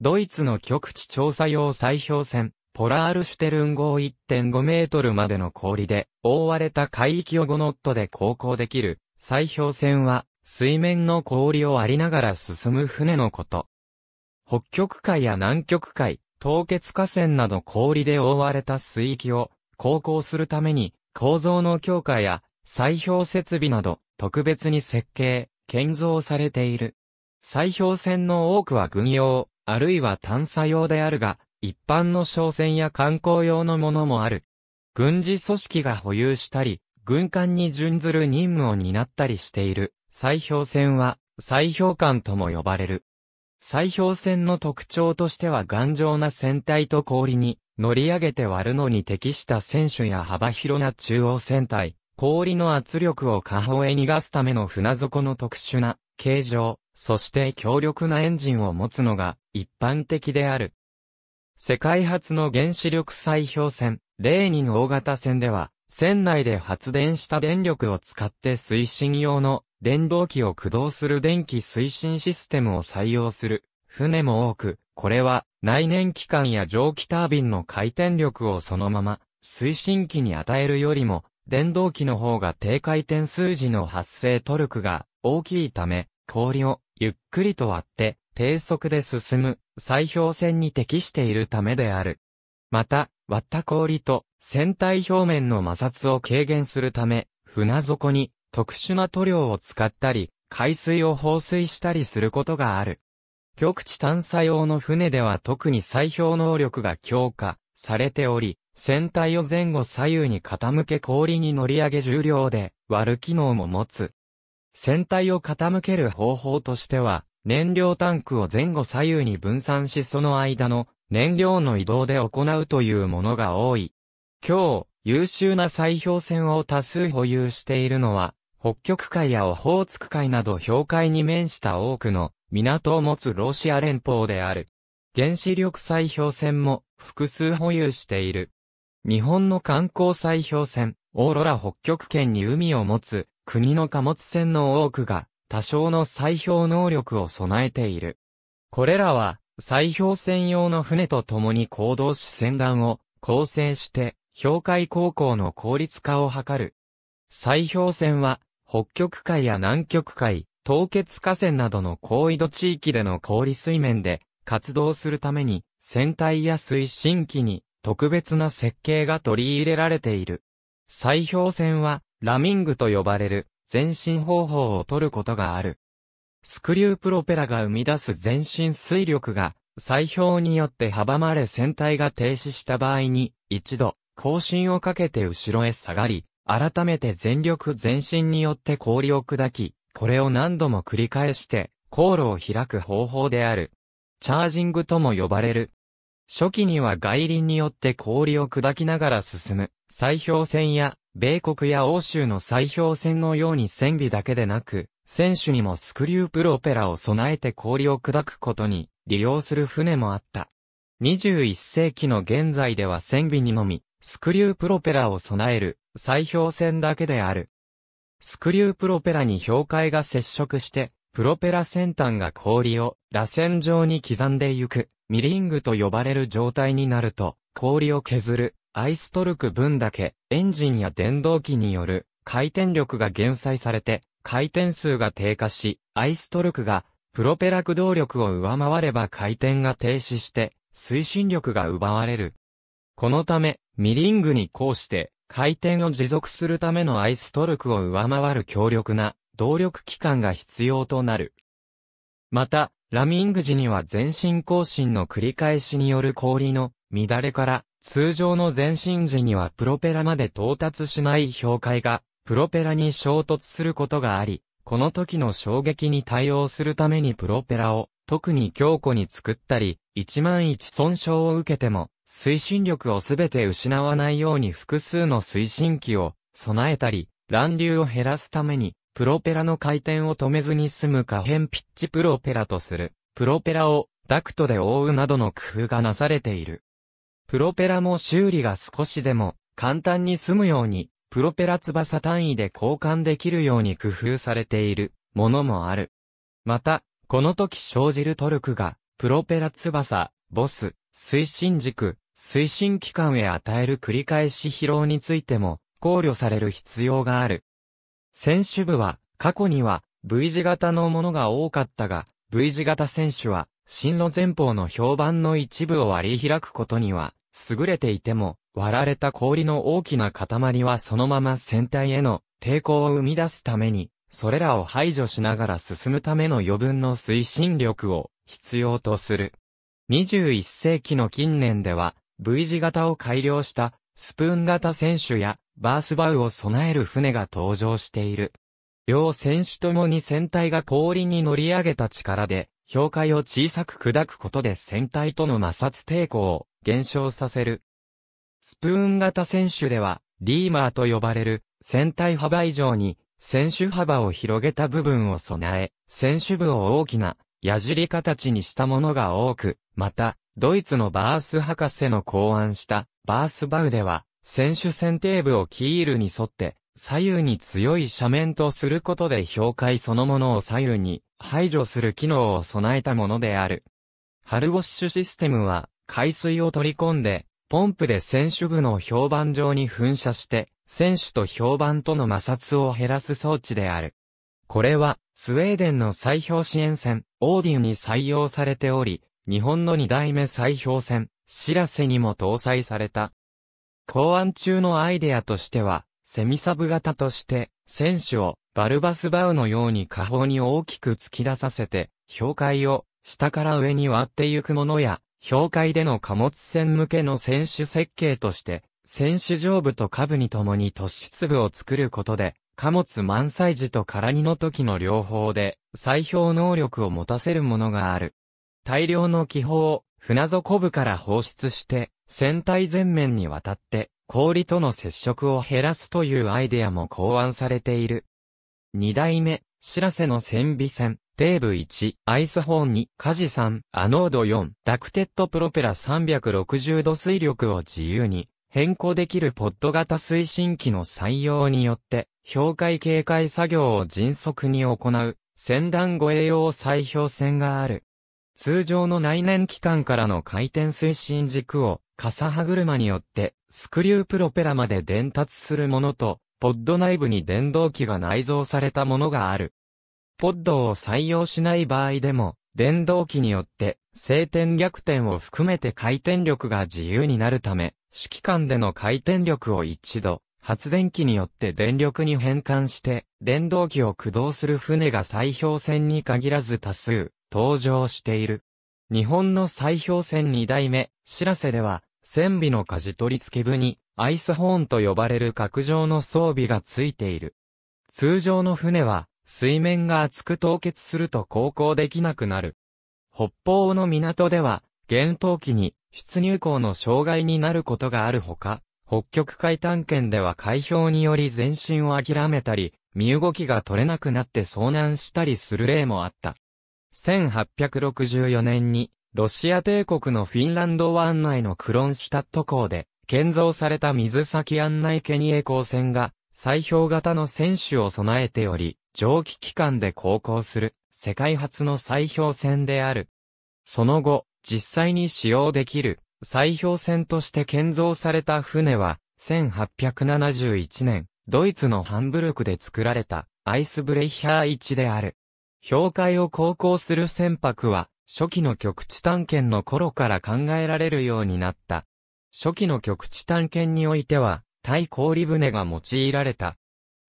ドイツの極地調査用砕氷船、ポラールシュテルン号1.5メートルまでの氷で、覆われた海域を5ノットで航行できる、砕氷船は、水面の氷をありながら進む船のこと。北極海や南極海、凍結河川など氷で覆われた水域を航行するために構造の強化や砕氷設備など特別に設計、建造されている。砕氷船の多くは軍用、あるいは探査用であるが、一般の商船や観光用のものもある。軍事組織が保有したり、軍艦に準ずる任務を担ったりしている、砕氷船は、砕氷艦とも呼ばれる。砕氷船の特徴としては頑丈な船体と氷に乗り上げて割るのに適した船首や幅広な中央船体、氷の圧力を下方へ逃がすための船底の特殊な形状、そして強力なエンジンを持つのが一般的である。世界初の原子力砕氷船、レーニン大型船では、船内で発電した電力を使って推進用の電動機を駆動する電気推進システムを採用する船も多く、これは内燃機関や蒸気タービンの回転力をそのまま推進機に与えるよりも電動機の方が低回転数時の発生トルクが大きいため、氷をゆっくりと割って、低速で進む、砕氷船に適しているためである。また、割った氷と船体表面の摩擦を軽減するため、船底に特殊な塗料を使ったり、海水を放水したりすることがある。極地探査用の船では特に砕氷能力が強化されており、船体を前後左右に傾け氷に乗り上げ重量で割る機能も持つ。船体を傾ける方法としては、燃料タンクを前後左右に分散しその間の燃料の移動で行うというものが多い。今日、優秀な砕氷船を多数保有しているのは、北極海やオホーツク海など氷海に面した多くの港を持つロシア連邦である。原子力砕氷船も複数保有している。日本の観光砕氷船、オーロラ北極圏に海を持つ国の貨物船の多くが多少の砕氷能力を備えている。これらは砕氷船用の船と共に行動し船団を構成して氷海航行の効率化を図る。砕氷船は北極海や南極海、凍結河川などの高緯度地域での氷水面で活動するために船体や推進機に特別な設計が取り入れられている。砕氷船はラミングと呼ばれる前進方法を取ることがある。スクリュープロペラが生み出す前進水力が、砕氷によって阻まれ船体が停止した場合に、一度、後進をかけて後ろへ下がり、改めて全力前進によって氷を砕き、これを何度も繰り返して、航路を開く方法である。チャージングとも呼ばれる、初期には外輪によって氷を砕きながら進む、砕氷船や、米国や欧州の砕氷船のように船尾だけでなく、船首にもスクリュープロペラを備えて氷を砕くことに利用する船もあった。21世紀の現在では船尾にのみ、スクリュープロペラを備える、砕氷船だけである。スクリュープロペラに氷塊が接触して、プロペラ先端が氷を、螺旋状に刻んでゆく。ミリングと呼ばれる状態になると、氷を削る、アイストルク分だけ、エンジンや電動機による回転力が減災されて、回転数が低下し、アイストルクが、プロペラ駆動力を上回れば回転が停止して、推進力が奪われる。このため、ミリングにこうして、回転を持続するためのアイストルクを上回る強力な動力機関が必要となる。また、ラミング時には全身更新の繰り返しによる氷の乱れから、通常の全身時にはプロペラまで到達しない氷塊が、プロペラに衝突することがあり、この時の衝撃に対応するためにプロペラを特に強固に作ったり、一万一損傷を受けても、推進力をすべて失わないように複数の推進機を備えたり、乱流を減らすために、プロペラの回転を止めずに済む可変ピッチプロペラとする、プロペラをダクトで覆うなどの工夫がなされている。プロペラも修理が少しでも簡単に済むように、プロペラ翼単位で交換できるように工夫されているものもある。また、この時生じるトルクが、プロペラ翼、ボス、推進軸、推進機関へ与える繰り返し疲労についても考慮される必要がある。選手部は、過去には V 字型のものが多かったが、V 字型選手は、進路前方の評判の一部を割り開くことには、優れていても、割られた氷の大きな塊はそのまま船体への抵抗を生み出すために、それらを排除しながら進むための余分の推進力を必要とする。21世紀の近年では、V 字型を改良したスプーン型選手やバースバウを備える船が登場している。両選手ともに船体が氷に乗り上げた力で、氷塊を小さく砕くことで船体との摩擦抵抗を減少させる。スプーン型選手では、リーマーと呼ばれる、船体幅以上に、選手幅を広げた部分を備え、選手部を大きな、矢尻形にしたものが多く、また、ドイツのバース博士の考案した、バースバウでは、選手選定部をキールに沿って、左右に強い斜面とすることで評価そのものを左右に排除する機能を備えたものである。ハルウォッシュシステムは、海水を取り込んで、ポンプで選手部の評判上に噴射して、選手と評判との摩擦を減らす装置である。これは、スウェーデンの砕氷支援船、オーディンに採用されており、日本の二代目砕氷船、しらせにも搭載された。考案中のアイデアとしては、セミサブ型として、選手をバルバスバウのように下方に大きく突き出させて、氷海を下から上に割ってゆくものや、氷海での貨物船向けの選手設計として、選手上部と下部にともに突出部を作ることで、貨物満載時と空荷の時の両方で、砕氷能力を持たせるものがある。大量の気泡を船底部から放出して、船体全面にわたって氷との接触を減らすというアイデアも考案されている。二代目、しらせの船尾船、テーブ1、アイスホーン2、カジ3、アノード4、ダクテッドプロペラ360度水力を自由に変更できるポッド型推進機の採用によって、氷海警戒作業を迅速に行う、船団護衛用砕氷船がある。通常の内燃機関からの回転推進軸を傘歯車によってスクリュープロペラまで伝達するものと、ポッド内部に電動機が内蔵されたものがある。ポッドを採用しない場合でも、電動機によって晴天逆転を含めて回転力が自由になるため、指揮官での回転力を一度、発電機によって電力に変換して、電動機を駆動する船が砕氷船に限らず多数、登場している。日本の砕氷船2代目、しらせでは、船尾の舵取り付け部に、アイスホーンと呼ばれる角上の装備がついている。通常の船は、水面が厚く凍結すると航行できなくなる。北方の港では、厳冬期に出入港の障害になることがあるほか、北極海探検では海氷により全身を諦めたり、身動きが取れなくなって遭難したりする例もあった。1864年にロシア帝国のフィンランド湾内のクロンシュタット港で、建造された水先案内ケニエ港船が、砕氷型の船首を備えており、蒸気機関で航行する、世界初の砕氷船である。その後、実際に使用できる、砕氷船として建造された船は、1871年、ドイツのハンブルクで作られた、アイスブレイヒャー1である。氷海を航行する船舶は、初期の極地探検の頃から考えられるようになった。初期の極地探検においては、対氷船が用いられた。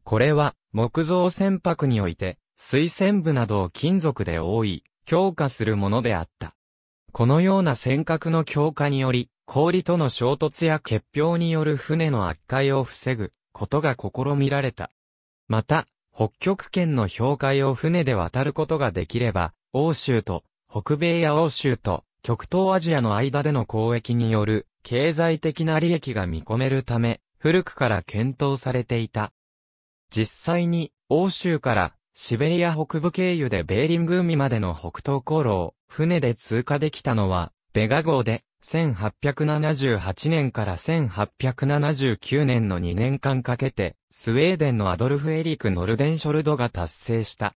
これは、木造船舶において、水船部などを金属で覆い、強化するものであった。このような尖閣の強化により、氷との衝突や結氷による船の悪化を防ぐことが試みられた。また、北極圏の氷海を船で渡ることができれば、欧州と北米や欧州と極東アジアの間での交易による経済的な利益が見込めるため、古くから検討されていた。実際に、欧州からシベリア北部経由でベーリング海までの北東航路を船で通過できたのは、ベガ号で1878年から1879年の2年間かけて、スウェーデンのアドルフ・エリク・ノルデンショルドが達成した。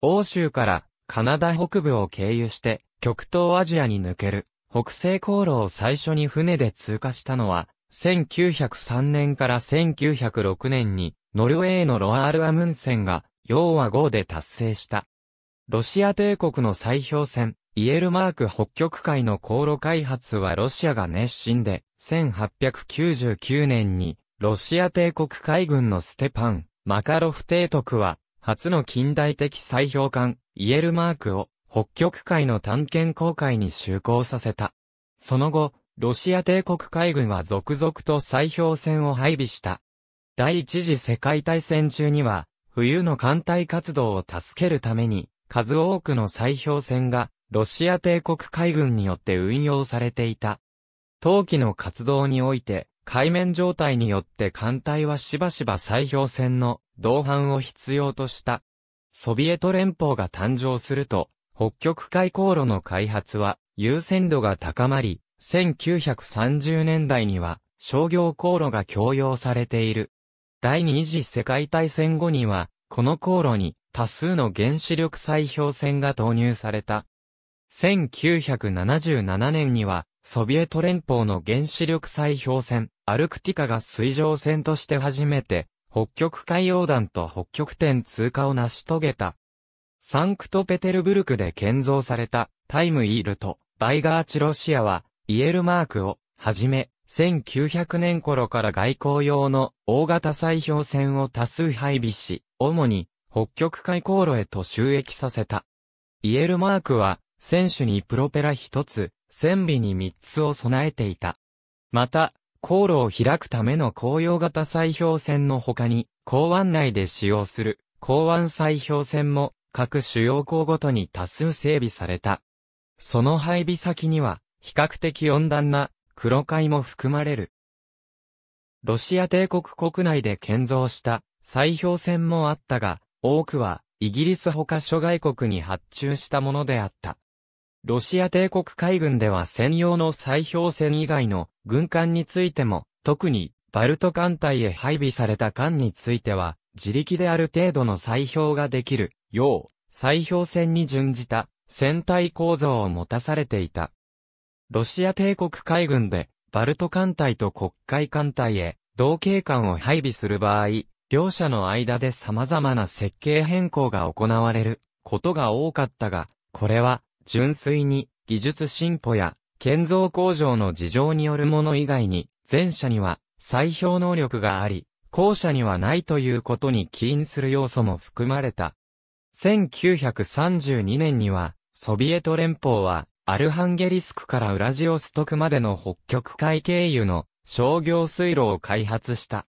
欧州からカナダ北部を経由して、極東アジアに抜ける、北西航路を最初に船で通過したのは、1903年から1906年に、ノルウェーのロアール・アムンセンが、要は号で達成した。ロシア帝国の砕氷船、イエルマーク北極海の航路開発はロシアが熱心で、1899年に、ロシア帝国海軍のステパン、マカロフ提督は、初の近代的砕氷艦、イエルマークを北極海の探検航海に就航させた。その後、ロシア帝国海軍は続々と砕氷船を配備した。第一次世界大戦中には、冬の艦隊活動を助けるために、数多くの砕氷船が、ロシア帝国海軍によって運用されていた。冬季の活動において、海面状態によって艦隊はしばしば砕氷船の同伴を必要とした。ソビエト連邦が誕生すると、北極海航路の開発は優先度が高まり、1930年代には商業航路が強要されている。第二次世界大戦後には、この航路に多数の原子力砕氷船が投入された。1977年にはソビエト連邦の原子力砕氷船、アルクティカが水上船として初めて、北極海洋団と北極点通過を成し遂げた。サンクトペテルブルクで建造されたタイムイールとバイガーチロシアは、イエルマークをはじめ、1900年頃から外交用の大型砕氷船を多数配備し、主に北極海航路へと収益させた。イエルマークは、船手にプロペラ一つ、船尾に3つを備えていた。また、航路を開くための公用型砕氷船の他に、港湾内で使用する港湾砕氷船も各主要港ごとに多数整備された。その配備先には、比較的温暖な黒海も含まれる。ロシア帝国国内で建造した砕氷船もあったが、多くはイギリス他諸外国に発注したものであった。ロシア帝国海軍では専用の砕氷船以外の軍艦についても、特にバルト艦隊へ配備された艦については、自力である程度の砕氷ができるよう、砕氷船に準じた船体構造を持たされていた。ロシア帝国海軍で、バルト艦隊と国会艦隊へ、同型艦を配備する場合、両者の間で様々な設計変更が行われることが多かったが、これは純粋に、技術進歩や、建造工場の事情によるもの以外に、前者には、砕氷能力があり、後者にはないということに起因する要素も含まれた。1932年には、ソビエト連邦は、アルハンゲリスクからウラジオストクまでの北極海経由の商業水路を開発した。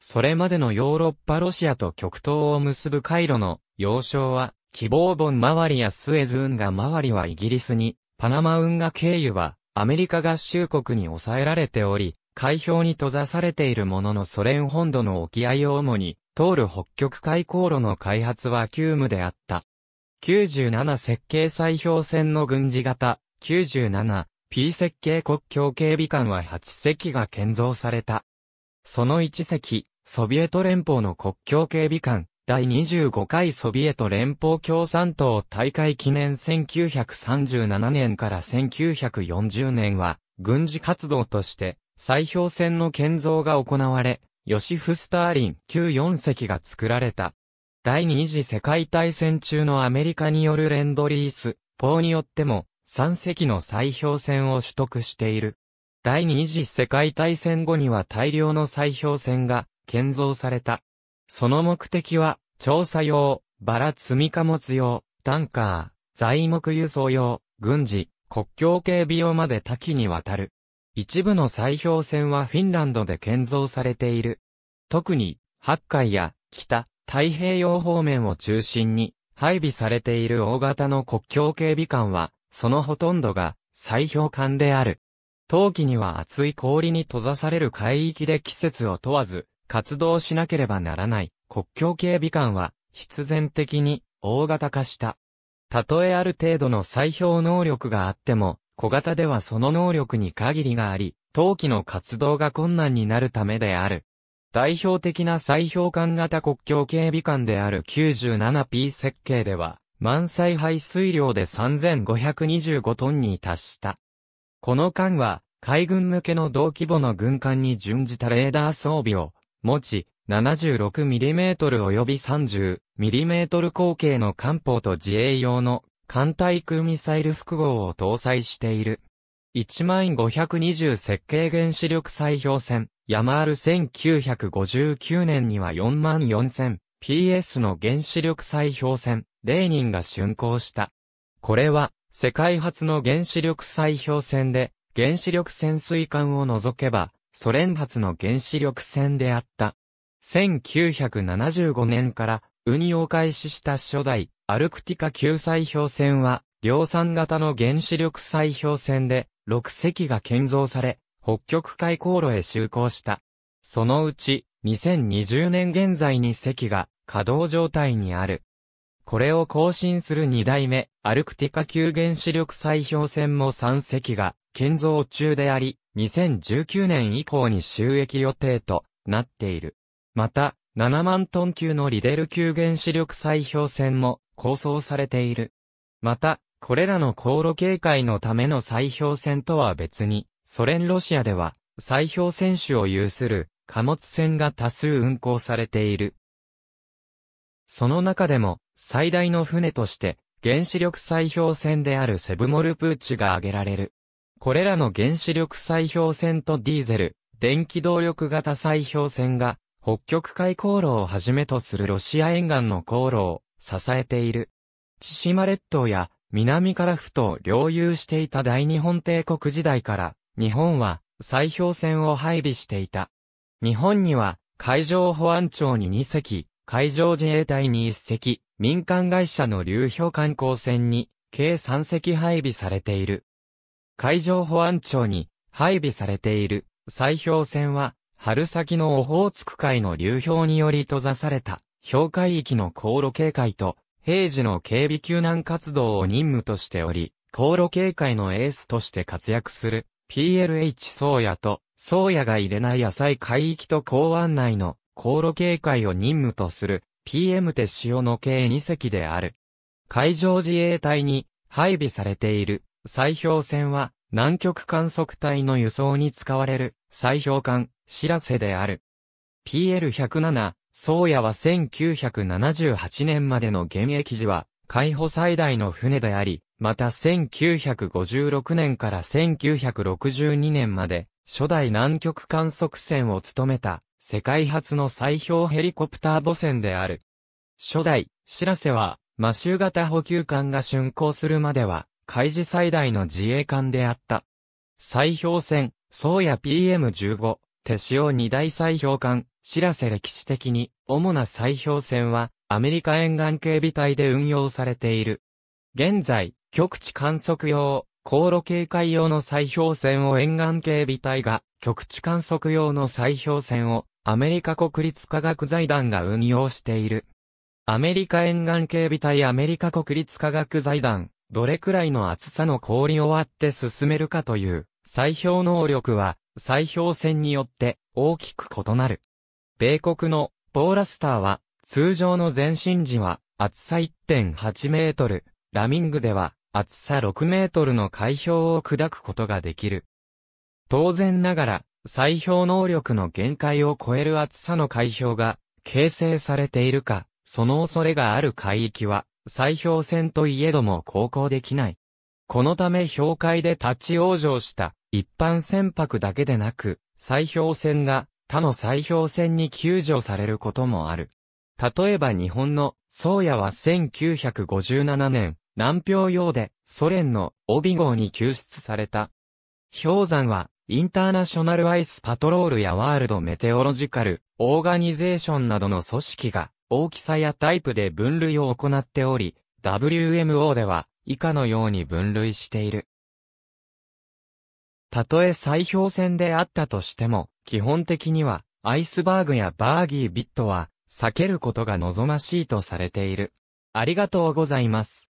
それまでのヨーロッパロシアと極東を結ぶ回路の要衝は、希望本周りやスエズ運河周りはイギリスに、パナマ運河経由はアメリカ合衆国に抑えられており、海氷に閉ざされているもののソ連本土の沖合を主に通る北極海航路の開発は急務であった。97設計砕氷船の軍事型 97P 設計国境警備艦は8隻が建造された。その1隻、ソビエト連邦の国境警備艦第25回ソビエト連邦共産党大会記念1937年から1940年は、軍事活動として、砕氷船の建造が行われ、ヨシフ・スターリン q 4隻が作られた。第二次世界大戦中のアメリカによるレンドリース、法によっても、3隻の砕氷船を取得している。第二次世界大戦後には大量の砕氷船が建造された。その目的は、調査用、バラ積み貨物用、タンカー、材木輸送用、軍事、国境警備用まで多岐にわたる。一部の砕氷船はフィンランドで建造されている。特に、八海や北、太平洋方面を中心に配備されている大型の国境警備艦は、そのほとんどが砕氷艦である。冬季には厚い氷に閉ざされる海域で季節を問わず、活動しなければならない国境警備官は必然的に大型化した。たとえある程度の砕氷能力があっても、小型ではその能力に限りがあり、冬季の活動が困難になるためである。代表的な砕氷艦型国境警備艦である 97P 設計では、満載排水量で3525トンに達した。この艦は、海軍向けの同規模の軍艦に準じたレーダー装備を持ち、76mm 及び 30mm 口径の艦砲と自衛用の艦対空ミサイル複合を搭載している。10520設計原子力砕氷船、ヤマール1959年には 44000PS の原子力砕氷船、レーニンが竣工した。これは、世界初の原子力砕氷船で、原子力潜水艦を除けば、ソ連発の原子力船であった。1975年から運用開始した初代アルクティカ級砕氷船は量産型の原子力砕氷船で6隻が建造され北極海航路へ就航した。そのうち2020年現在に隻が稼働状態にある。これを更新する2代目、アルクティカ級原子力砕氷船も3隻が建造中であり、2019年以降に収益予定となっている。また、7万トン級のリデル級原子力砕氷船も構想されている。また、これらの航路警戒のための砕氷船とは別に、ソ連ロシアでは、砕氷船種を有する貨物船が多数運航されている。その中でも、最大の船として、原子力砕氷船であるセブモルプーチが挙げられる。これらの原子力砕氷船とディーゼル、電気動力型砕氷船が、北極海航路をはじめとするロシア沿岸の航路を支えている。千島列島や南からふと領有していた大日本帝国時代から、日本は砕氷船を配備していた。日本には海上保安庁に2隻、海上自衛隊に1隻、民間会社の流氷観光船に計3隻配備されている。海上保安庁に配備されている砕氷船は、春先のオホーツク海の流氷により閉ざされた氷海域の航路警戒と平時の警備救難活動を任務としており、航路警戒のエースとして活躍する PLH 宗谷と宗谷が入れない浅い海域と港湾内の航路警戒を任務とする PM 手塩の計2隻である。海上自衛隊に配備されている砕氷船は、南極観測隊の輸送に使われる、砕氷艦、しらせである。PL107、宗谷は1978年までの現役時は、海保最大の船であり、また1956年から1962年まで、初代南極観測船を務めた、世界初の砕氷ヘリコプター母船である。初代、しらせは、マシュ型補給艦が竣工するまでは、海事最大の自衛艦であった。砕氷船、宗谷 PM15、手塩二大砕氷艦、知らせ歴史的に、主な砕氷船は、アメリカ沿岸警備隊で運用されている。現在、局地観測用、航路警戒用の砕氷船を沿岸警備隊が、局地観測用の砕氷船を、アメリカ国立科学財団が運用している。アメリカ沿岸警備隊アメリカ国立科学財団、どれくらいの厚さの氷を割って進めるかという、砕氷能力は、砕氷船によって大きく異なる。米国のポーラスターは、通常の前進時は、厚さ1.8メートル、ラミングでは、厚さ6メートルの海氷を砕くことができる。当然ながら、砕氷能力の限界を超える厚さの海氷が、形成されているか、その恐れがある海域は、再評船といえども航行できない。このため氷海で立ち往生した一般船舶だけでなく、再評船が他の再評船に救助されることもある。例えば日本の宗谷は1957年、南氷洋でソ連の帯号に救出された。氷山はインターナショナルアイスパトロールやワールドメテオロジカル、オーガニゼーションなどの組織が大きさやタイプで分類を行っており、WMO では以下のように分類している。たとえ砕氷船であったとしても、基本的にはアイスバーグやバーギービットは避けることが望ましいとされている。ありがとうございます。